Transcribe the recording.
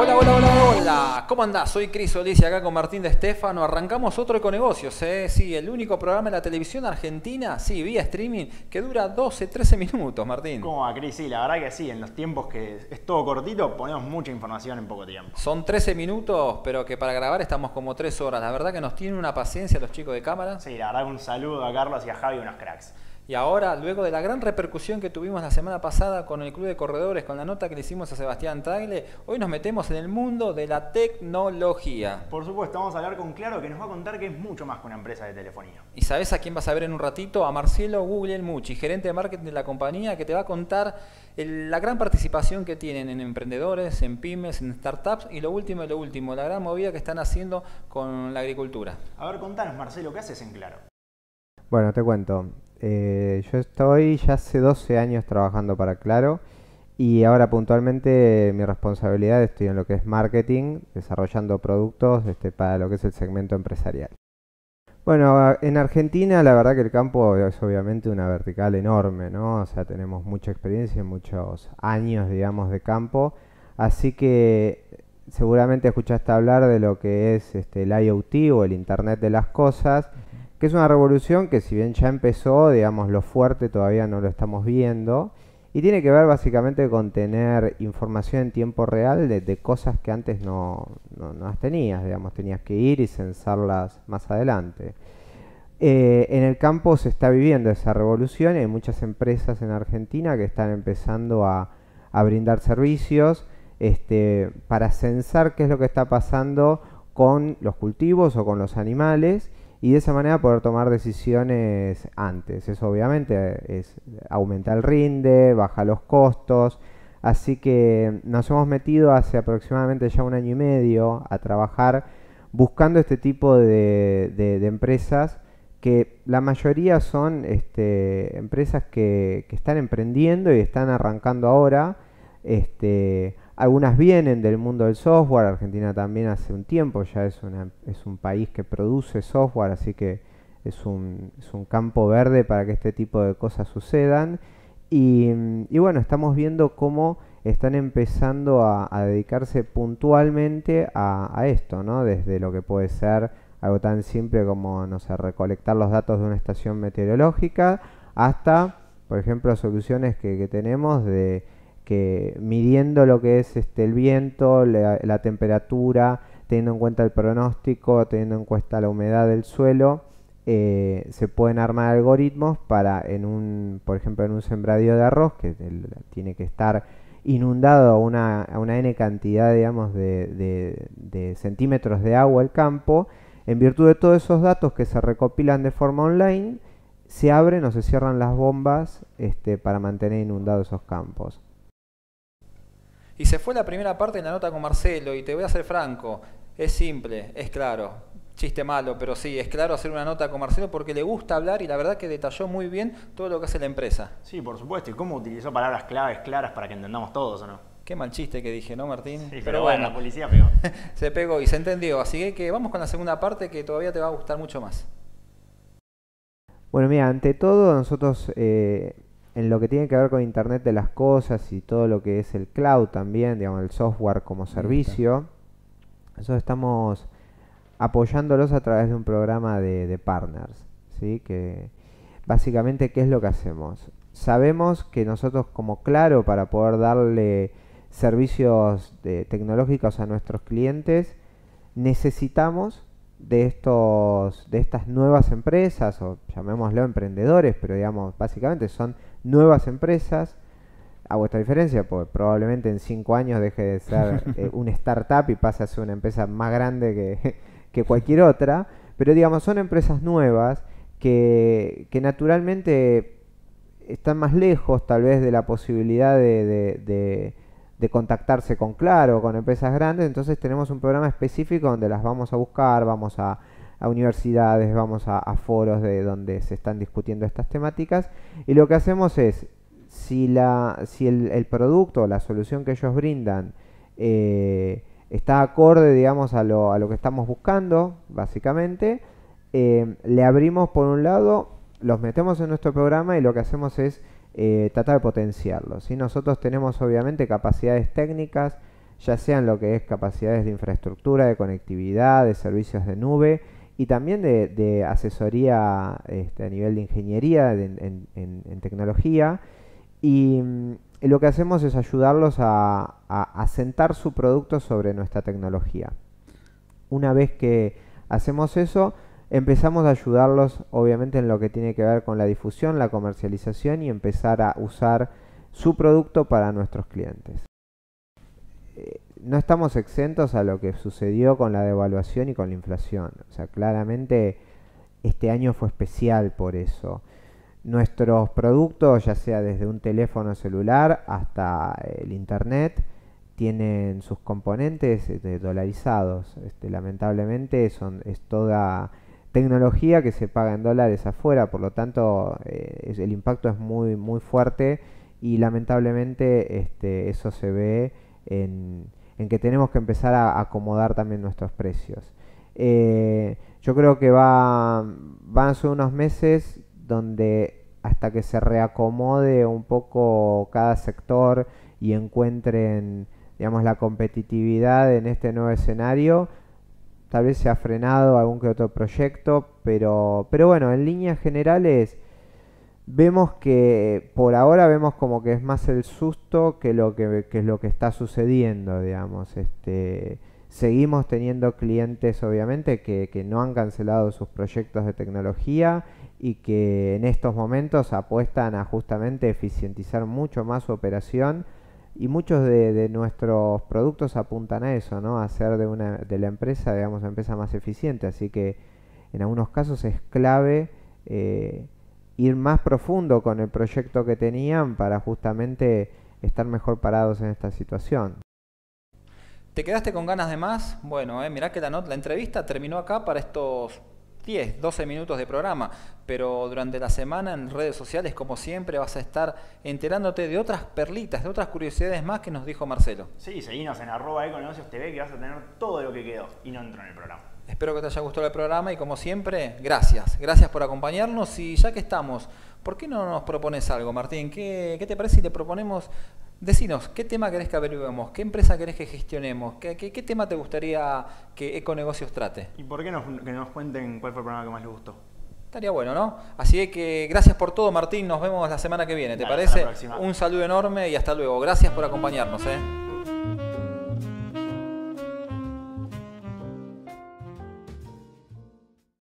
Hola, hola, hola, hola. ¿Cómo andás? Soy Cris Solís acá con Martín de Estefano. Arrancamos otro Econegocios, ¿eh? Sí, el único programa de la televisión argentina, sí, vía streaming, que dura 12, 13 minutos, Martín. ¿Cómo va, Cris? Sí, la verdad que sí, en los tiempos que es todo cortito, ponemos mucha información en poco tiempo. Son 13 minutos, pero que para grabar estamos como 3 horas. La verdad que nos tienen una paciencia los chicos de cámara. Sí, la verdad un saludo a Carlos y a Javi, unos cracks. Y ahora, luego de la gran repercusión que tuvimos la semana pasada con el Club de Corredores, con la nota que le hicimos a Sebastián Tagle, hoy nos metemos en el mundo de la tecnología. Por supuesto, vamos a hablar con Claro, que nos va a contar que es mucho más que una empresa de telefonía. ¿Y sabes a quién vas a ver en un ratito? A Marcelo Google gerente de marketing de la compañía, que te va a contar la gran participación que tienen en emprendedores, en pymes, en startups y lo último y lo último, la gran movida que están haciendo con la agricultura. A ver, contanos, Marcelo, ¿qué haces en Claro? Bueno, te cuento. Eh, yo estoy ya hace 12 años trabajando para Claro y ahora puntualmente mi responsabilidad estoy en lo que es marketing, desarrollando productos este, para lo que es el segmento empresarial. Bueno, en Argentina la verdad que el campo es obviamente una vertical enorme, ¿no? O sea, tenemos mucha experiencia, muchos años, digamos, de campo, así que seguramente escuchaste hablar de lo que es este, el IoT o el Internet de las Cosas, que es una revolución que si bien ya empezó, digamos, lo fuerte todavía no lo estamos viendo, y tiene que ver básicamente con tener información en tiempo real de, cosas que antes no, las tenías, digamos, tenías que ir y censarlas más adelante. Eh, en el campo se está viviendo esa revolución y hay muchas empresas en Argentina que están empezando a, brindar servicios este, para censar qué es lo que está pasando con los cultivos o con los animales y de esa manera poder tomar decisiones antes. Eso obviamente es aumenta el rinde, baja los costos. Así que nos hemos metido hace aproximadamente ya un año y medio a trabajar buscando este tipo de, empresas que la mayoría son este, empresas que, que, están emprendiendo y están arrancando ahora. Este, algunas vienen del mundo del software, Argentina también hace un tiempo ya es, es un país que produce software, así que es un, es un, campo verde para que este tipo de cosas sucedan. Y, bueno, estamos viendo cómo están empezando a, dedicarse puntualmente a, esto, ¿no? Desde lo que puede ser algo tan simple como, no sé, recolectar los datos de una estación meteorológica, hasta, por ejemplo, soluciones que tenemos de que midiendo lo que es este, el viento, la, temperatura, teniendo en cuenta el pronóstico, teniendo en cuenta la humedad del suelo, eh, se pueden armar algoritmos para en un, por ejemplo, en un sembradío de arroz que tiene que estar inundado a una, n cantidad, de, centímetros de agua el campo. En virtud de todos esos datos que se recopilan de forma online, se abren o se cierran las bombas este, para mantener inundados esos campos. Y se fue la primera parte en la nota con Marcelo, y te voy a ser franco, es simple, es claro. Chiste malo, pero sí, es claro hacer una nota con Marcelo porque le gusta hablar y la verdad que detalló muy bien todo lo que hace la empresa. Sí, por supuesto, y cómo utilizó palabras claves claras para que entendamos todos, ¿o no? Qué mal chiste que dije, ¿no, Martín? Sí, pero, bueno, la policía pegó. se pegó y se entendió. Así que vamos con la segunda parte que todavía te va a gustar mucho más. Bueno, mira, ante todo nosotros eh, en lo que tiene que ver con Internet de las Cosas y todo lo que es el cloud también, digamos, el software como servicio. Nosotros estamos apoyándolos a través de un programa de, partners, ¿sí? Que básicamente, ¿qué es lo que hacemos? Sabemos que nosotros como Claro, para poder darle servicios tecnológicos a nuestros clientes, necesitamos de estos de estas nuevas empresas o llamémoslo emprendedores, pero digamos básicamente son nuevas empresas. a vuestra diferencia porque probablemente en cinco años deje de ser eh, un una startup y pase a ser una empresa más grande que, que cualquier otra. Pero digamos, son empresas nuevas que, naturalmente están más lejos tal vez de la posibilidad de, de, contactarse con Claro, con empresas grandes, entonces tenemos un programa específico donde las vamos a buscar, vamos a, a universidades, vamos a, foros de donde se están discutiendo estas temáticas y lo que hacemos es, si, la, si el, producto o la solución que ellos brindan eh, está acorde, digamos, a lo, que estamos buscando, básicamente, eh, le abrimos por un lado, los metemos en nuestro programa y lo que hacemos es eh, tratar de potenciarlo. Si Nosotros tenemos obviamente capacidades técnicas, ya sean lo que es capacidades de infraestructura, de conectividad, de servicios de nube, y también de, asesoría este, a nivel de ingeniería, en, tecnología. Y, mm, lo que hacemos es ayudarlos a, asentar su producto sobre nuestra tecnología. Una vez que hacemos eso, empezamos a ayudarlos obviamente en lo que tiene que ver con la difusión, la comercialización y empezar a usar su producto para nuestros clientes no estamos exentos a lo que sucedió con la devaluación y con la inflación. O sea, claramente este año fue especial por eso. Nuestros productos, ya sea desde un teléfono celular hasta el internet, tienen sus componentes este, dolarizados. Este, lamentablemente son, es toda tecnología que se paga en dólares afuera, por lo tanto eh, el impacto es muy, muy fuerte y lamentablemente este, eso se ve en, en que tenemos que empezar a acomodar también nuestros precios. Eh, yo creo que va, van a ser unos meses donde hasta que se reacomode un poco cada sector y encuentren digamos, la competitividad en este nuevo escenario, tal vez se ha frenado algún que otro proyecto, pero, pero bueno, en líneas generales Vemos que por ahora vemos como que es más el susto que lo que, es lo que está sucediendo, digamos. Este, seguimos teniendo clientes, obviamente, que, no han cancelado sus proyectos de tecnología y que en estos momentos apuestan a justamente eficientizar mucho más su operación y muchos de, nuestros productos apuntan a eso, ¿no? A hacer de, una, de la empresa, digamos, empresa más eficiente. Así que en algunos casos es clave eh, ir más profundo con el proyecto que tenían para justamente estar mejor parados en esta situación. ¿Te quedaste con ganas de más? Bueno, eh, mirá que la, entrevista terminó acá para estos 10, 12 minutos de programa, pero durante la semana en redes sociales, como siempre, vas a estar enterándote de otras perlitas, de otras curiosidades más que nos dijo Marcelo. Sí, seguimos en arroba econegocios TV que vas a tener todo lo que quedó y no entró en el programa. Espero que te haya gustado el programa y como siempre, gracias. Gracias por acompañarnos y ya que estamos, ¿por qué no nos propones algo, Martín? ¿Qué, te parece si te proponemos, decinos, qué tema querés que averiguemos, qué empresa querés que gestionemos, qué, tema te gustaría que Econegocios trate? ¿Y por qué nos, que nos cuenten cuál fue el programa que más les gustó? Estaría bueno, ¿no? Así que gracias por todo, Martín. Nos vemos la semana que viene, ¿te parece? Un saludo enorme y hasta luego. Gracias por acompañarnos, ¿eh?